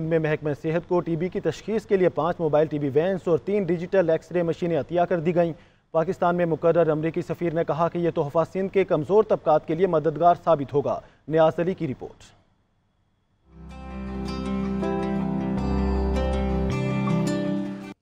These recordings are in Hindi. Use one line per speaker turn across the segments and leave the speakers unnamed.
में महकमा सेहत को टीबी की तशखीस के लिए पाँच मोबाइल टीबी वैंस और तीन डिजिटल एक्सरे मशीनें अतिया कर दी गईं पाकिस्तान में मुकर अमरीकी सफ़ीर ने कहा कि यह तोहफा सिंध के कमज़ोर तबकात के लिए मददगार साबित होगा न्याज अली की रिपोर्ट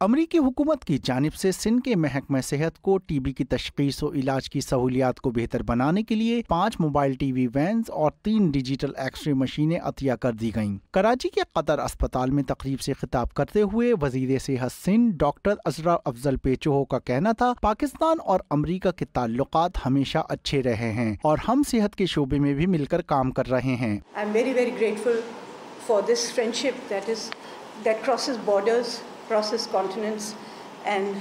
अमरीकी हुकूमत की जानब से सिंध के महकमा सेहत को टीबी की तशखीस और इलाज की सहूलियात को बेहतर बनाने के लिए पाँच मोबाइल टीवी वैन्स और तीन डिजिटल एक्सरे मशीनें अतिया कर दी गईं। कराची के कतर अस्पताल में तकरीब से खिताब करते हुए वजीर सेहत सिंध डॉक्टर अजरा अफजल पेचोहो का कहना था पाकिस्तान और अमरीका के ताल्लुक हमेशा अच्छे रहे हैं और हम सेहत के शोबे में भी मिलकर काम कर रहे हैं
That crosses borders crosses continents and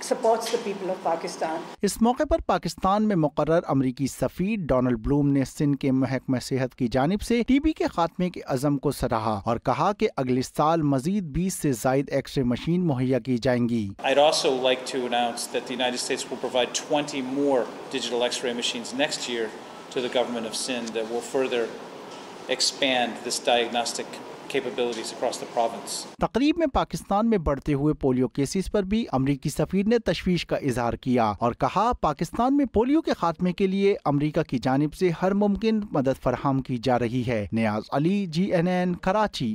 supports the people of Pakistan.
इस मौके पर पाकिस्तान में मुकर अमरीकी सफ़ीर डोनल्ड ब्लूम ने सिंध के महकमा सेहत की जानब से टीबी के खात्मे के अज़म को सराहा और कहा कि अगले साल मजीद 20 से जायद एक्सरे मशीन मुहैया की जाएंगी
I'd also like to announce that the United States will provide 20 more digital X-ray machines next year to the government of Sindh that will further expand this diagnostic तकरीब
में पाकिस्तान में बढ़ते हुए पोलियो केसेस पर भी अमरीकी सफीर ने तशवीश का इजहार किया और कहा पाकिस्तान में पोलियो के खात्मे के लिए अमरीका की जानब ऐसी हर मुमकिन मदद फरहम की जा रही है Niaz Ali G N N Karachi